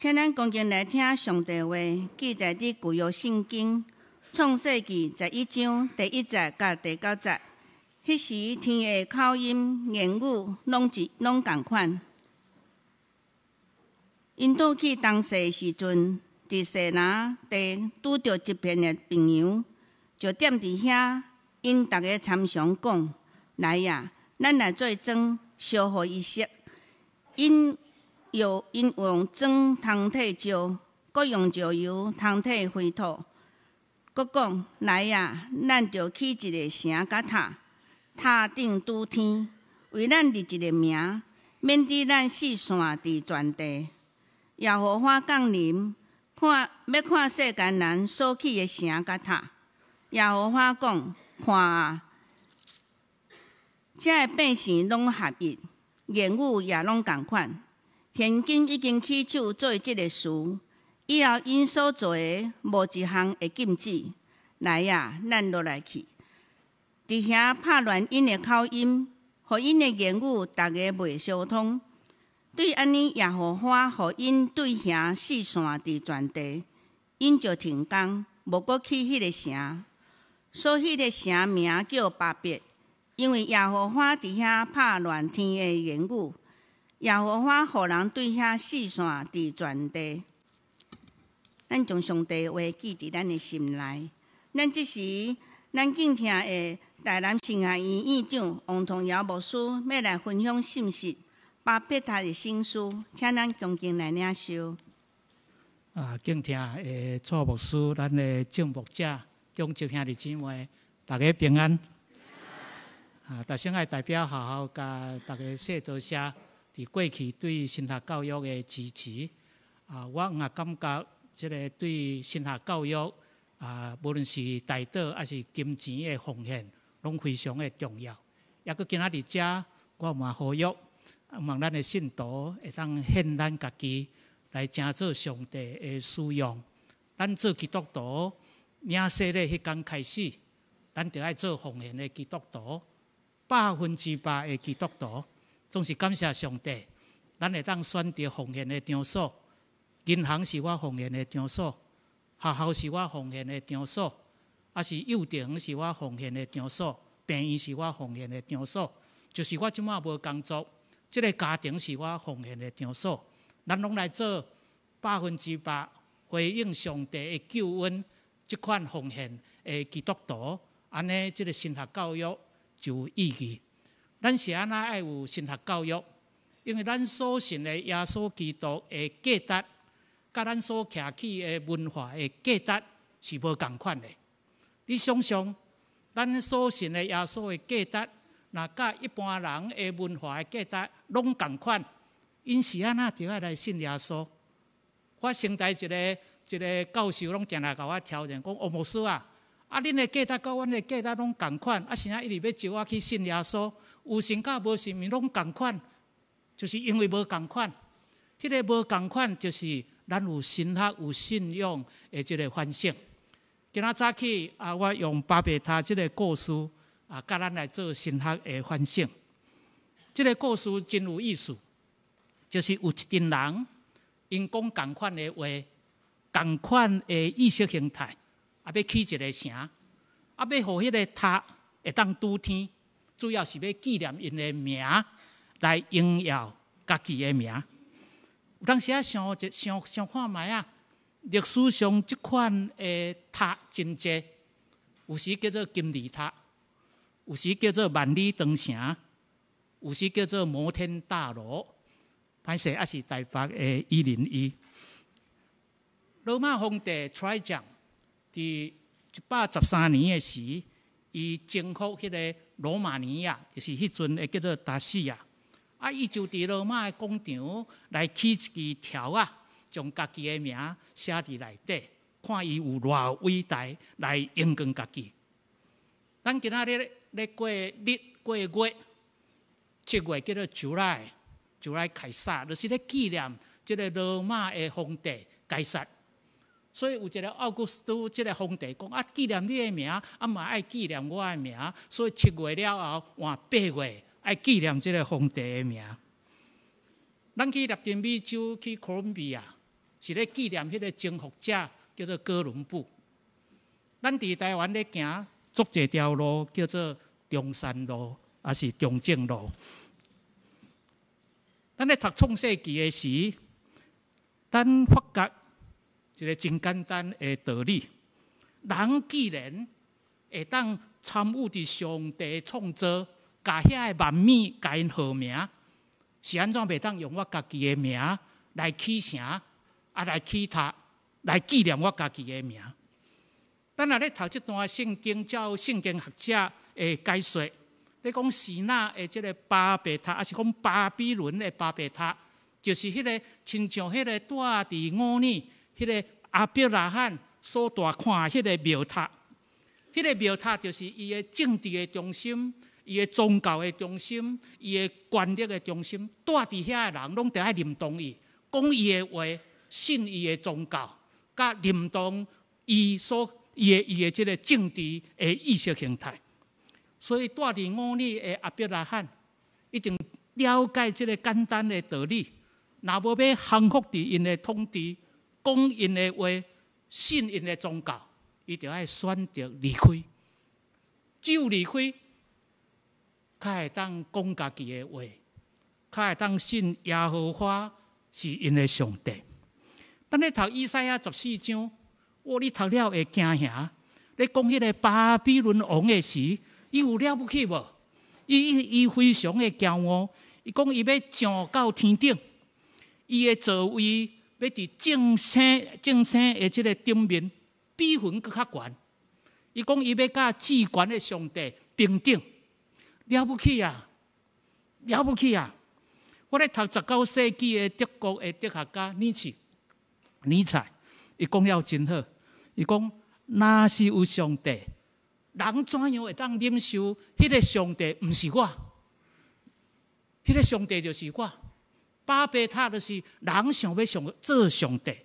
请咱恭敬来听上帝话，记载伫旧约圣经创世纪十一章第一节到第九节。迄时，天下口音、言语，拢一拢共款。因倒去东势时阵，伫西人地拄着一片的平羊，就踮伫遐，因逐个参详讲：来呀，咱来做种修互仪识因又因用装通体石，各用石油、通体灰土。各讲来啊，咱就起一个城甲塔，塔顶拄天，为咱立一个名，免得咱四散伫全地。也和花降临，看要看世间人所起的城甲塔，也和花讲看啊，即个变姓拢合一，言语也拢同款。天君已经起手做即个事，以后因所做诶无一项会禁止。来啊，咱落来去。伫遐拍乱因的口音，互因的言语，逐个袂相通。对安尼亚合花，互因对遐四散伫全地，因就停工，无过去迄个城。所以迄个城名叫巴别？因为亚合花伫遐拍乱天的言语，也无法互人对遐细线伫全地，咱将上帝话记伫咱的心内。咱即时咱敬听的台南圣爱医院院长王同尧牧师要来分享信息，巴别他的新书，请咱恭敬来领受。啊，敬听的蔡牧师，咱的敬慕者，将这兄弟姊妹，大家平安。啊，大声个代表，好好甲大家说多些。过去对新学教育的支持，啊，我也感觉即个对新学教育啊，无论是道德还是金钱的奉献，拢非常的重要。也佮今仔日遮，我嘛呼吁，望咱的信徒会当献咱家己来争做上帝的使用。咱做基督徒，耶洗咧，迄天开始，咱就要做奉献的基督徒，百分之百的基督徒。总是感谢上帝，咱会当选择奉献的场所。银行是我奉献的场所，学校是我奉献的场所，啊是幼稚园是我奉献的场所，病院是我奉献的场所，就是我即满无工作，这个家庭是我奉献的场所。咱拢来做百分之百回应上帝的救恩，即款奉献的基督徒，安尼即个升学教育就有意义。咱是安那爱有神学教育，因为咱所信的耶稣基督的价值，甲咱所倚起的文化的价值是无共款的。你想想，咱所信的耶稣的价值，若甲一般人的文化的价值拢共款，因是安那就爱来信耶稣。我生在一个一个教授，拢定来甲我挑战，讲欧某师啊，啊恁的价值甲阮的价值拢共款，啊现在一直要招我去信耶稣。有性格，无性格，拢共款，就是因为无共款。迄个无共款，就是咱有信学、有信仰的即个反省。今仔早起啊，我用巴别塔即个故事啊，甲咱来做信学的反省。即个故事真有意思，就是有一群人因讲共款的话，共款的意识形态，啊，要起一个城，啊，要互迄个塔会当拄天。主要是要纪念因的名来荣耀家己的名。有当时啊，想一想想看，埋啊，历史上即款的塔真济，有时叫做金字塔，有时叫做万里长城，有时叫做摩天大楼，歹势也是台北的一零一。罗马皇帝蔡讲，伫一百十三年的时，伊征服迄个。罗马尼亚就是迄阵会叫做达西啊，啊，伊就伫罗马的广场来起一支条啊，将家己的名写伫内底，看伊有偌伟大来应响家己。咱今仔日咧过日过月，七月叫做九来，九来开杀，就是咧纪念这个罗马的皇帝改杀。所以有一个奥古斯都，这个皇帝讲啊，纪念你的名，啊嘛爱纪念我的名。所以七月了后，换八月爱纪念这个皇帝的名。咱去拉丁美洲去哥伦比亚，是咧纪念迄个征服者叫做哥伦布。咱伫台湾咧行，足一条路叫做中山路，啊是中正路。咱咧读创世纪的时，咱发觉。一个真简单的道理，人既然会当参与伫上帝创造，甲遐个万物甲因号名，是安怎袂当用我家己的名来起城，啊来起他来纪念我家己的名？咱然咧，头一段圣经叫圣经学者诶解说，咧讲希那诶即个巴别塔，还是讲巴比伦诶巴别塔，就是迄个亲像迄个大地五呢？迄个阿伯拉罕所大看迄个庙塔，迄个庙塔就是伊个政治个中心，伊个宗教个中心，伊个权力个中心。住伫遐个人拢着爱认同伊，讲伊个话，信伊个宗教，甲认同伊所伊个伊个即个政治个意识形态。所以住伫五里个阿伯拉罕已经了解即个简单个道理。若无要幸福伫因个统治。讲因的话，信因的宗教，伊就爱选择离开。只有离开，才会当讲家己的话，才会当信耶和华是因的上帝。当你读以赛亚十四章，哇！你读了会惊吓。你讲迄个巴比伦王的时，伊有了不起无？伊伊非常的骄傲，伊讲伊要上到天顶，伊的座位。要伫正生正生诶，即个顶面比云搁较悬。伊讲伊要甲至悬诶上帝平等，了不起啊！了不起啊！我咧读十九世纪诶德国诶哲学家尼采，尼采，伊讲要真好。伊讲若是有上帝？人怎样会当忍受？迄个上帝毋是我，迄个上帝就是我。巴贝塔就是人想要想做上帝，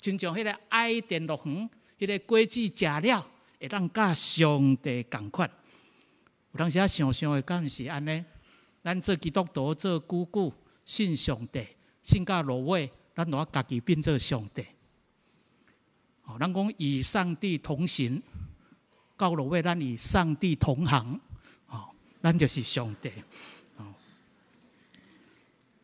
亲像迄个爱电乐园，迄个果子食了会当甲上帝同款。有当时啊想想的毋是安尼，咱做基督徒做姑姑信上帝，信到落尾，咱拿家己变做上帝。哦，咱讲与上帝同行，到落尾咱与上帝同行，哦，咱就是上帝。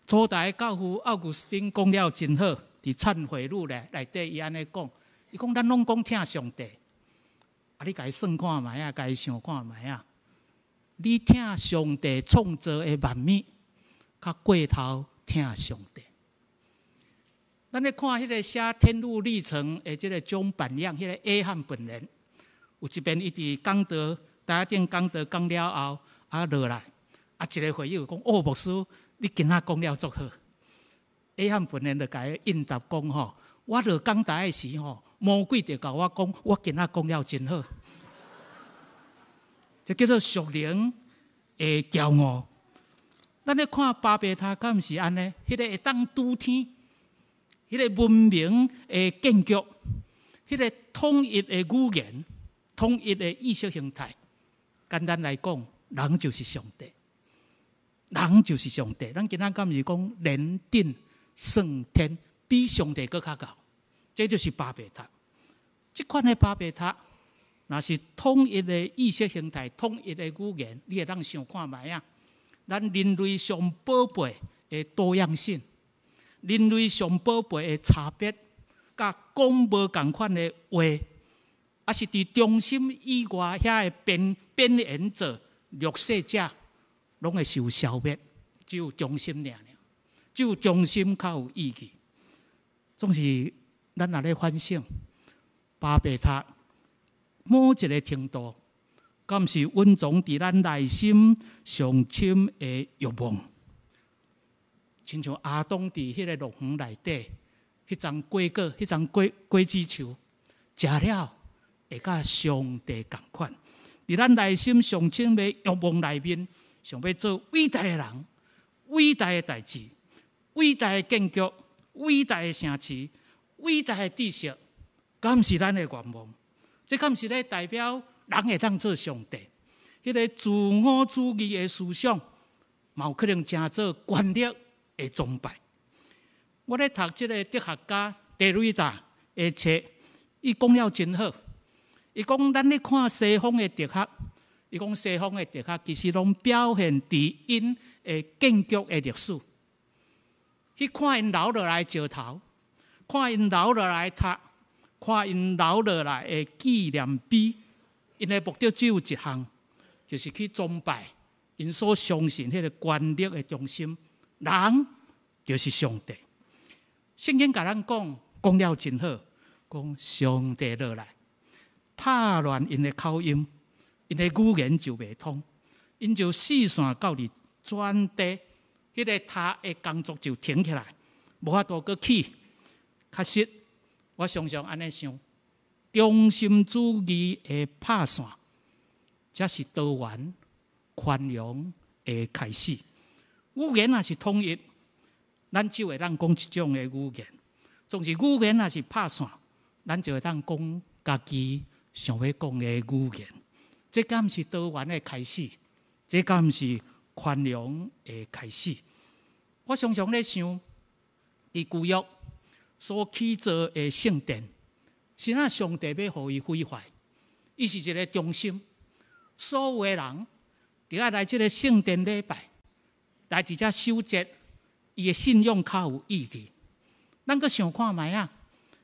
初代教父奥古斯丁讲了真好，伫忏悔录咧，内底伊安尼讲，伊讲咱拢讲听上帝，啊，你己算看麦啊，己想看麦啊，你听上帝创造的万物，较过头听上帝。咱咧看迄个写《天路历程》诶，即个江板样，迄个约汉本人，有一边伊伫刚德，大家听刚德讲了后，啊落来，啊一个回忆讲，哦，牧师。你今仔讲了足好，下汉本来就该应答讲吼，我落台大时吼，魔鬼就甲我讲，我今仔讲了真好，这叫做熟龄诶骄傲。咱咧看巴比塔，敢毋是安尼？迄个会当都天，迄个文明诶建筑，迄个统一诶语言，统一诶意识形态。简单来讲，人就是上帝。人就是上帝，咱今天今是讲人定胜天，比上帝佫较高，这就是巴别塔。这款的巴别塔，那是统一的意识形态、统一的语言。你会当想看卖啊？咱人类上宝贝的多样性，人类上宝贝的差别，佮讲无共款的话，还是伫中心以外遐的边边缘者、弱势者。拢会受消灭，只有忠心俩，只有忠心较有意义。总是咱也咧反省，巴别塔每一个程度，甘是温总伫咱内心上深的欲望，亲像阿东伫迄个乐园内底，迄丛果果，迄丛果果子树，食了会甲上帝共款，伫咱内心上深的欲望内面。想要做伟大的人、伟大的代志、伟大的建筑、伟大的城市、伟大的知识，敢唔是咱的愿望。这敢唔是咧代表人会当做上帝，迄个自我主义的思想，有可能成做官僚的崇拜。我咧读即个哲学家德瑞达，的册，伊讲了真好。伊讲咱咧看西方的哲学。伊讲西方的哲学其实拢表现伫因诶建筑的历史。去看因留落来石头，看因留落来塔，看因留落来诶纪念碑，因的目的只有一项，就是去崇拜因所相信迄个观念的中心，人就是上帝。圣经甲咱讲，讲了真好，讲上帝落来，拍乱因的口音。因的语言就袂通，因就四散到你转的，迄个他的工作就停起来，无法度过去。确实，我常常安尼想，中心主义的拍算，才是多元宽容的开始。语言也是统一，咱就会当讲一种的语言。总是语言也是拍算，咱就会当讲家己想要讲的语言。这敢毋是多元的开始，这敢毋是宽容的开始。我常常咧想，伊古约所起造的圣殿，是那上帝要互伊毁坏？伊是一个中心，所有的人，得来即个圣殿礼拜，来伫只守节，伊的信用较有意义。咱阁想看嘛啊，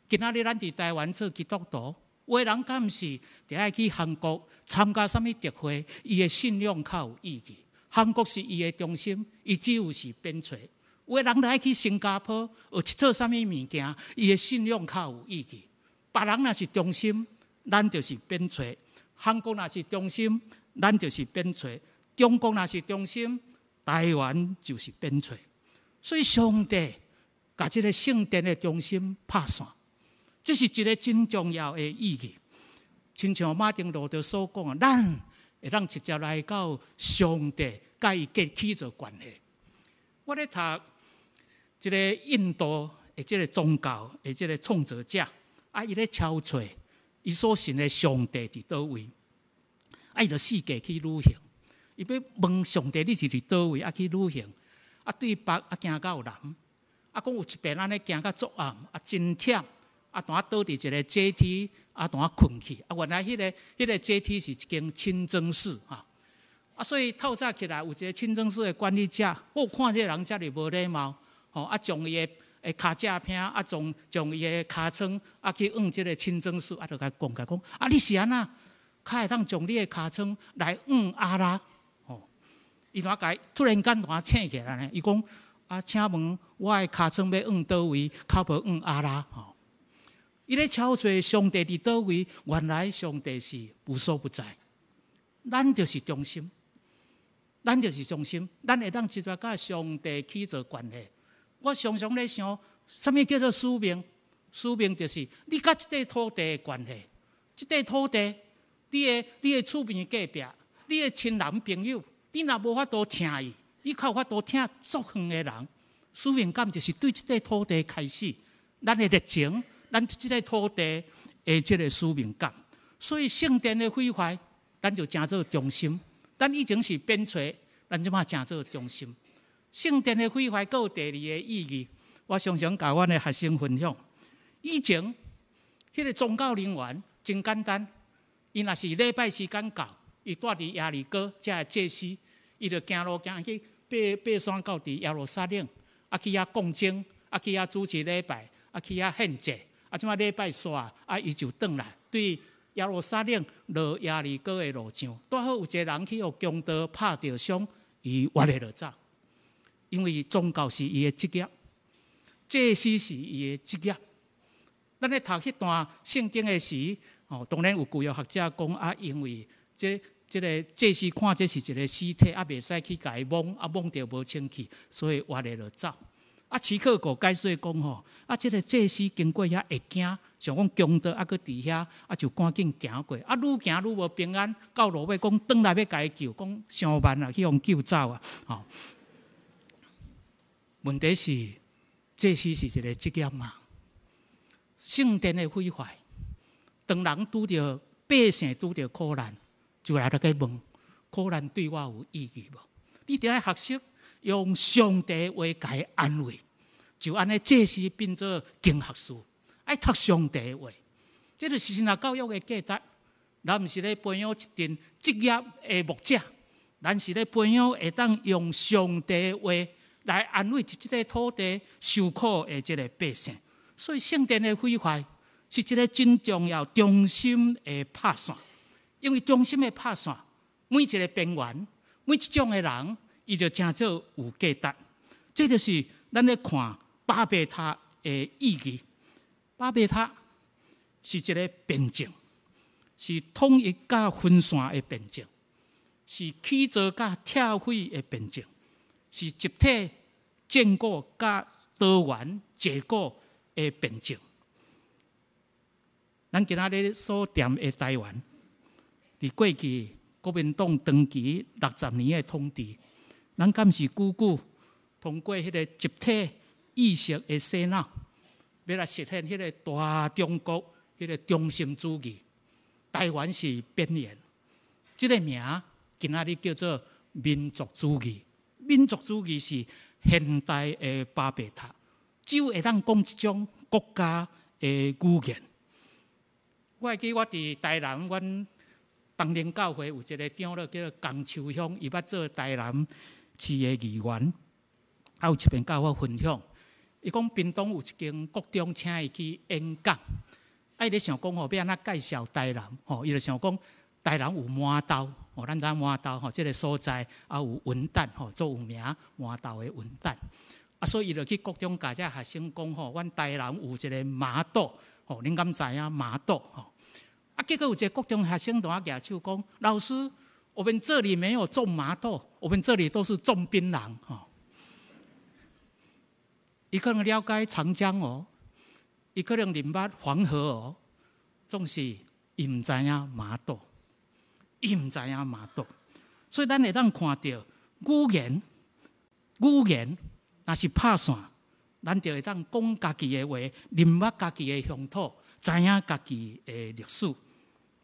今仔日咱伫台湾这基督徒。有的人，敢毋是就爱去韩国参加啥物集会，伊的信仰较有意义。韩国是伊的中心，伊只有是边陲。有的人就爱去新加坡，学一套啥物物件，伊的信仰较有意义。别人若是中心，咱就是边陲。韩国若是中心，咱就是边陲。中国若是中心，台湾就是边陲。所以，上帝甲即个圣殿的中心拍散。这是一个真重要的意义，亲像马丁路德所讲啊，咱会当直接来到上帝，伊建起做关系。我咧读一个印度，的即个宗教，的即个创作者，啊伊咧超吹伊所信的上帝伫倒位，啊伊就四界去旅行，伊欲问上帝你是伫倒位，啊去旅行，啊对北啊行到南，啊讲有一辈人咧行到足暗，啊真忝。啊，拄啊，倒伫一个阶梯，啊，拄啊，困去。啊，原来迄个迄个阶梯是一间清真寺，啊。啊，所以透早起来有一个清真寺的管理者，有看这人遮里无礼貌，吼啊，从伊的诶脚架片，啊，从从伊的脚床啊去往即个清真寺，啊，就甲讲，甲讲，啊，你是安那，可会当从你的脚床来往阿拉？哦，伊拄啊，突然间拄啊醒起来呢，伊讲，啊，请问，我的脚床要往倒位，较无往阿拉？哦。伊咧超说上帝伫倒位，原来上帝是无所不在。咱就是中心，咱就是中心，咱会当直接甲上帝起做关系。我常常咧想，啥物叫做使命？使命就是你甲即块土地的关系，即块土地，你的你的厝边隔壁，你的亲男朋友，你若无法度听伊，你靠法度听足远的人，使命感就是对即块土地开始，咱的热情。咱即个土地诶，即个使命感，所以圣殿的毁坏，咱就诚做中心。咱以前是边陲，咱即马诚做中心。圣殿的毁坏，佫有第二个意义。我常常甲阮的学生分享。以前，迄个宗教人员真简单，伊若是礼拜时间到，伊带伫压利哥，即个祭祀伊著行路行去，爬爬山到伫亚罗沙岭，啊去遐共经，啊去遐主持礼拜，啊去遐献祭。啊，即马礼拜煞，啊，伊就转来，对耶路撒冷落亚利哥的路上，拄好有一个人去互强盗拍着相，伊活来就走，因为宗教是伊的职业，祭司是伊的职业。咱咧读迄段圣经的时，哦，当然有古约学者讲啊，因为这、这个祭司看这是一个尸体，啊，袂使去解摸，啊，摸着无清气，所以活来就走。啊，此刻果解释讲吼，啊，这个这些经过遐会惊，想讲强盗啊，佮伫遐，啊，就赶紧走过，啊，愈行愈无平安，到路尾讲，倒来要解救，讲上万啊去互救走啊，吼。问题是，这是是一个职业嘛？圣殿的毁坏，当人拄着百姓拄着苦难，就来来解问，苦难对我有意义无？你得来学习。用上帝话解安慰，就安尼，这是变做经学书，爱读上帝话，这就是那教育的价值。咱毋是咧培养一垫职业的目者，咱是咧培养会当用上帝话来安慰一即个土地受苦的即个百姓。所以圣殿的毁坏是即个真重要中心的拍算，因为中心的拍算，每一个边缘，每一种的人。伊就诚少有价值，这就是咱咧看巴别塔诶意义。巴别塔是一个边境，是统一甲分散的边境，是起造甲拆毁的边境，是集体建构甲多元结构的边境。咱今仔日所点的台湾，伫过去国民党长期六十年的统治。咱敢是久久通过迄个集体意识的洗脑，要来实现迄个大中国迄个中心主义。台湾是边缘，这个名今仔日叫做民族主义。民族主义是现代诶巴别塔，有会当讲一种国家诶语言。我会记我伫台南，阮当年教会有一个长老叫做江秋香，伊捌做台南。市的议员，还有一边甲我分享，伊讲屏东有一间国中，请伊去演讲。伊咧想讲吼，安怎介绍台南，吼伊就想讲台南有满道，吼咱影满道吼，即个所在啊有文旦，吼做有名满道的文旦。啊，所以伊就去国中甲遮学生讲吼，阮台南有一个马道，吼恁敢知影马道？吼啊，结果有一个国中学生同我举手讲，老师。我们这里没有种麻豆，我们这里都是种槟榔。哈，一个人了解长江哦，一个人明白黄河哦，总是伊毋知影麻豆，伊毋知影麻豆。所以咱会当看到语言，语言那是拍算，咱就会当讲家己的话，明白家己的乡土，知影家己的历史，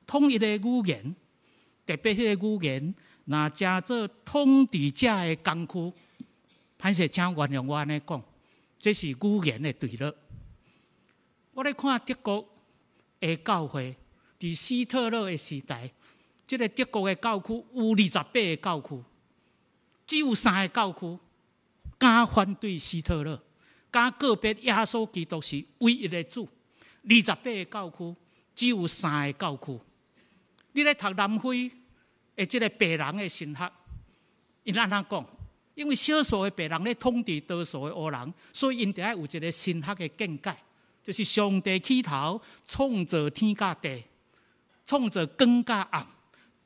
统一的语言。特别迄个语言，那叫做统治者的工具。还是原谅我安尼讲，这是语言的对了。我咧看德国的教会，伫希特勒的时代，这个德国的教区有二十八个教区，只有三个教区敢反对希特勒，敢个别耶稣基督是唯一的主。二十八个教区，只有三个教区。你来读南非，诶，即个白人诶神学，因安怎讲？因为少数诶白人咧统治多数诶黑人，所以因得爱有一个神学诶境界，就是上帝起头创造天甲地，创造光加暗、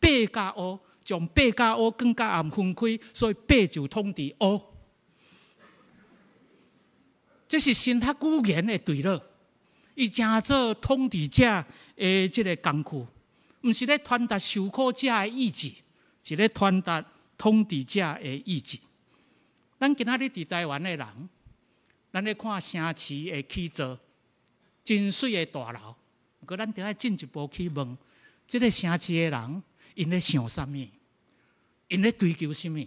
白加黑，将白加黑、光加暗分开，所以白就统治黑。这是神学固然的对了，伊正做统治者诶，即个工具。毋是咧传达受苦者诶意志，是咧传达统治者诶意志。咱今仔日伫台湾诶人，咱咧看城市诶气造，真水诶大楼。毋过咱着爱进一步去问，即个城市诶人，因咧想啥物？因咧追求啥物？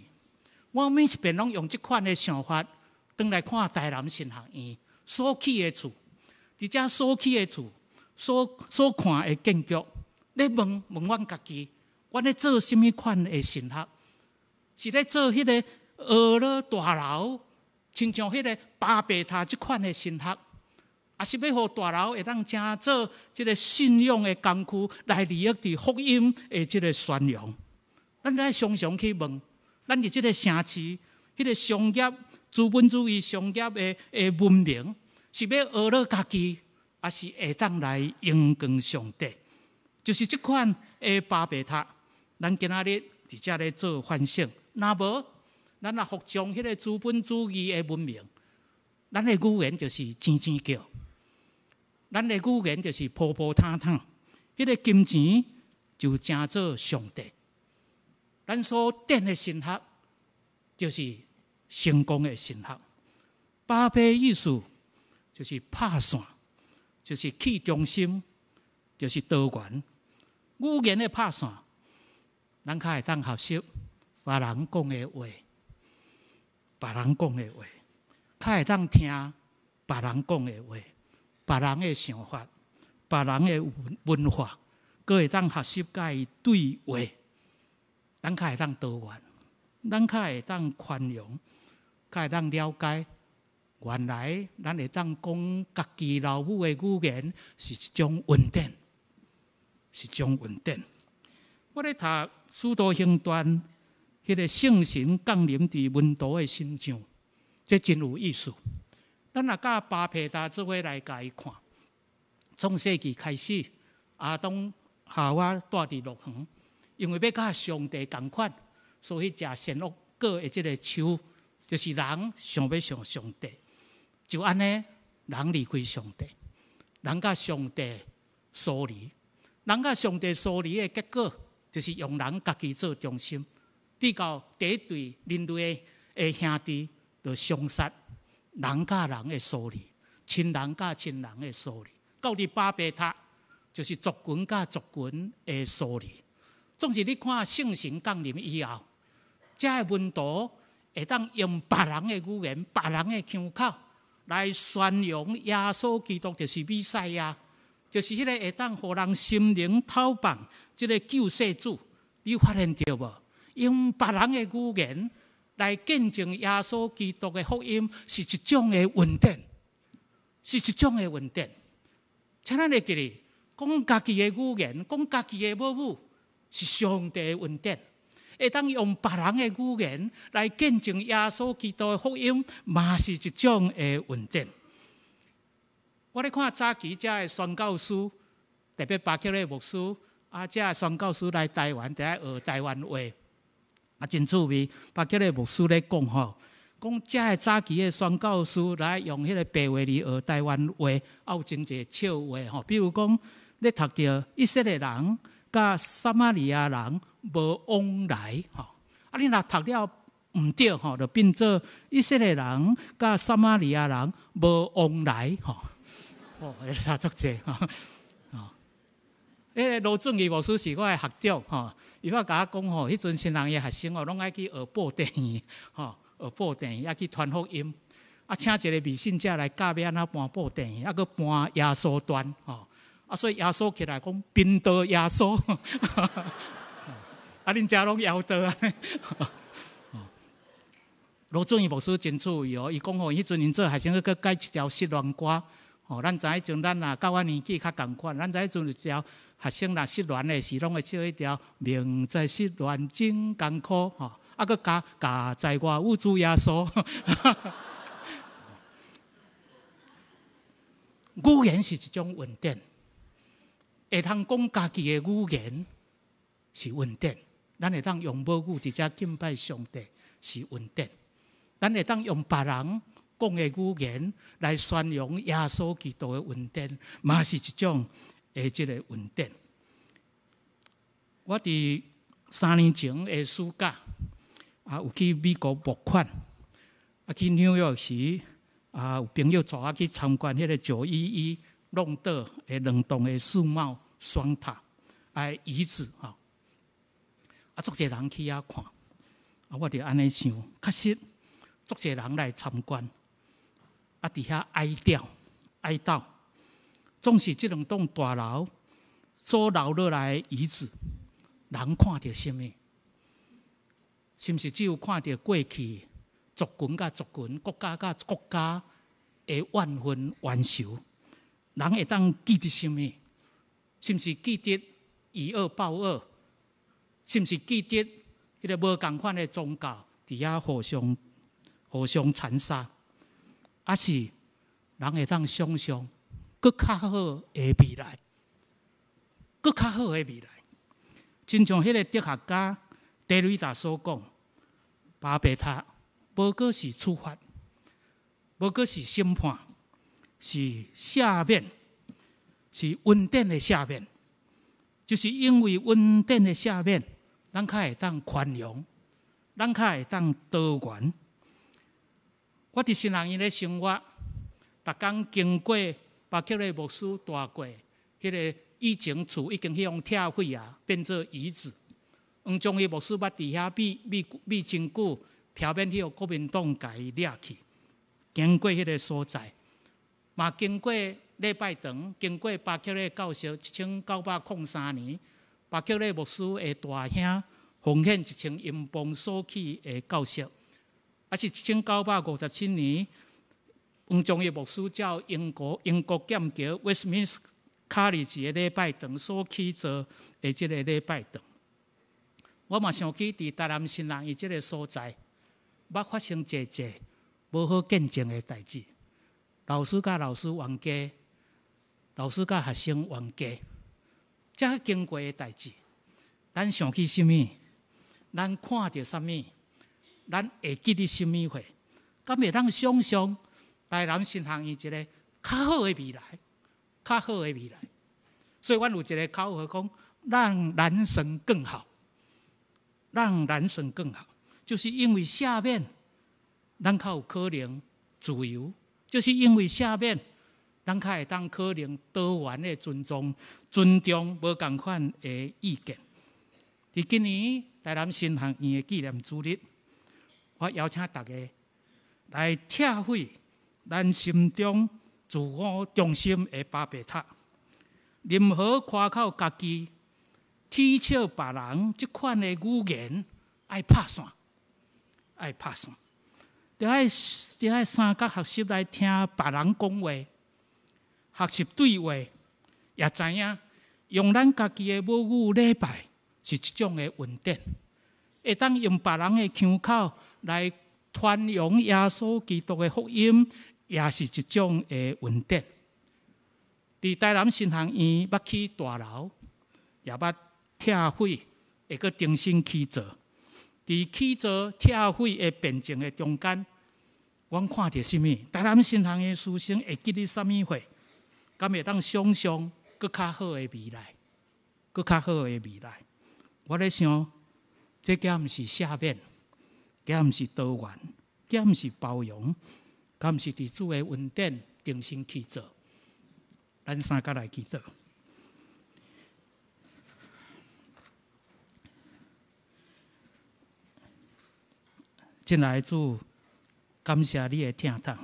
我每一遍拢用即款诶想法，当来看台南新学院所起诶厝，伫遮所起诶厝，所所看诶建筑。你问问阮家己，阮咧做甚物款诶神学？是咧做迄个俄罗大楼，亲像迄个巴别塔即款诶神学，啊是要互大楼会当正做即个信用诶工具来利益伫福音诶即个宣扬。咱咧常常去问，咱伫即个城市，迄个商业资本主义商业诶诶文明，是要俄罗家己，还是会当来应光上帝？就是即款诶，巴贝塔，咱今仔日伫遮咧做反省。若无，咱若服从迄个资本主义诶文明。咱诶语言就是钱钱叫，咱诶语言就是铺铺摊摊。迄个金钱就真做上帝。咱所定诶信学，就是成功诶信学。巴贝意思就是拍散，就是去中心，就是多元。语言的拍算，咱可会当学习别人讲的话，别人讲的话，可会当听别人讲的话，别人的想法，别人的文文化，可会当学习甲伊对话。咱可会当多元，咱可会当宽容，可会当了解。原来咱会当讲自己老母的语言是一种稳定。一种稳定。我咧读《使多行传》，迄个圣神降临伫文徒个身上，即真有意思。咱若教巴皮达做伙来家己看。从世纪开始，阿东下我带伫乐园，因为要教上帝同款，所以食神恶果诶，即个树，就是人想要上上帝，就安尼人离开上帝，人教上帝疏离。人甲上帝疏离的结果，就是用人家己做中心，对到一对人类的兄弟，就相杀；人甲人的疏离，亲人甲亲人的疏离。到你巴别塔，就是族群甲族群的疏离。总是你看圣神降临以后，这个文徒会当用别人的语言、别人的腔口来宣扬耶稣基督，就是弥赛亚。就是迄个会当互人心灵透棒，一个救世主，你发现着无？用别人的语言来见证耶稣基督的福音，是一种的稳定，是一种的稳定。请咱记里讲家己的语言，讲家己的母语，是上帝的稳定。会当用别人的语言来见证耶稣基督的福音，嘛是一种的稳定。我咧看早期遮个宣教书，特别巴克利牧师啊，遮个宣教书来台湾，一学台湾话，啊真趣味！巴克利牧师咧讲吼，讲遮个早期个宣教书来用迄个白话字学台湾话，啊，有真济笑话吼，比如讲你读着以色列人甲撒玛利亚人无往来吼，啊你若读了毋对吼，就变做以色列人甲撒玛利亚人无往来吼。咧差足多，哦，迄个罗俊义牧师是我的学长，吼，伊我甲我讲吼，迄阵新人嘅学生哦，拢爱去学报电影，吼，学报电影，也去传福音，啊，请一个微信者来加安怎搬播电影，啊，佫搬耶稣端，哦，啊，所以耶稣起来讲，冰冻耶稣，啊，恁遮拢要得啊，罗俊义牧师真注意哦，伊讲吼，迄阵因做学生佫改一条失恋歌。哦，咱迄阵，咱啊，到我年纪较共款，咱迄阵一条学生若失恋的是拢会唱一条名，在失恋中艰苦，吼，啊，佫加加在外，无助耶稣。语言是一种稳定，会通讲家己的语言是稳定，咱会通用母语直接敬拜上帝是稳定，咱会当用别人。讲嘅语言来宣扬耶稣基督嘅稳定，嘛是一种诶，即个稳定。我哋三年前诶暑假，啊，有去美国募款，啊，去纽约时，啊，有朋友带我去参观迄个九一一弄到诶两栋诶世贸双塔，啊，遗址啊，啊，足侪人去遐看，啊，我哋安尼想，确实，足侪人来参观。啊！伫遐哀悼、哀悼，总是即两栋大楼所留落来遗址，人看到什物？是毋是只有看到过去，族群甲族群、国家甲国家的万分冤仇？人会当记得什物？是毋是记得以恶报恶？是毋是记得迄个无共款的宗教，伫遐互相、互相残杀？啊是人会当想象，更较好诶未来，更较好诶未来。真像迄个哲学家德瑞达所讲，巴别塔不过是处罚，不过是审判，是下面，是稳定诶下面。就是因为稳定诶下面，人较会当宽容，人较会当多元。我伫新郎伊咧生活，逐天经过巴克利牧师大过，迄个以前厝已经用拆毁啊，变做遗址。嗯，将伊牧师捌伫遐秘秘秘真久，漂变去国民党家掠去，经过迄个所在，嘛经过礼拜堂，经过巴克利教授一千九百零三年，巴克利牧师的大兄奉献一千英镑所起的教授。还是一千九百五十七年，黄宗中牧师照英国英国剑桥，Westminster College 的礼拜堂所去做的即个礼拜堂。我嘛想起伫台南新南，伊即个所在，捌发生一件无好见证的代志：老师甲老师冤家，老师甲学生冤家，这经过的代志。咱想起什物？咱看着什物？咱会记得什么话？敢会，当想象台南新学院一个较好的未来，较好的未来。所以，阮有一个口号讲：让男生更好，让男生更好。就是因为下面，咱较有可能自由；就是因为下面，咱较会当可能多元的尊重，尊重无共款的意见。伫今年，台南新学院的纪念主日。我邀请大家来拆毁咱心中自我中心的巴别塔。任何夸口、家己、讥笑别人即款的语言，爱拍散，爱拍散。要爱即爱，三角学习来听别人讲话，学习对话，也知影用咱家己的母语礼拜，是一种的稳定。会当用别人的腔口。来传扬耶稣基督的福音，也是一种的恩典。伫台南新航院，捌去大楼，也捌拆毁，会阁重新起造。伫起造、拆毁的变证的中间，我看到什么？台南新航院书生会经历什么会？敢会当想象，阁较好的未来，阁较好的未来。我咧想，这家毋是下面。佮毋是多元，佮毋是包容，佮毋是伫主诶稳定，定心去做。咱三家来去做。进来主，感谢你诶听堂，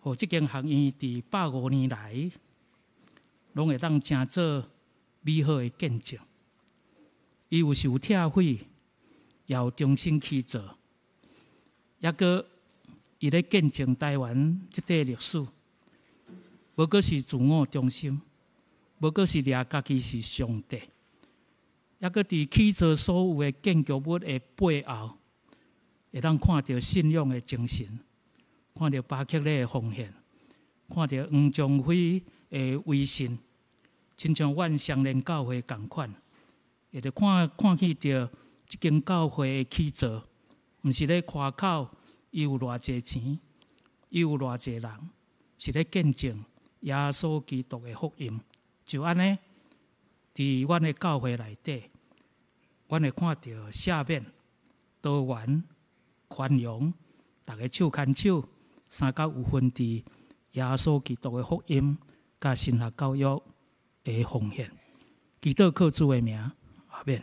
互即间学院伫八五年来，拢会当成做美好诶见证。伊有受拆毁。要重新起造，抑个伊咧见证台湾即块历史，无个是自我中心，无个是掠家己是上帝，抑个伫起造所有诶建筑物诶背后，会当看到信仰诶精神，看到巴克利诶奉献，看到黄宗辉诶威信，亲像阮上莲教会共款，也着看看起着。一间教会起座，毋是咧夸口，伊有偌济钱，伊有偌济人，是咧见证耶稣基督的福音。就安尼，伫阮的教会内底，阮会看到下面多元、宽容，逐个手牵手，三教有分伫耶稣基督的福音，甲神学教育的奉献，基督教主的名，下边。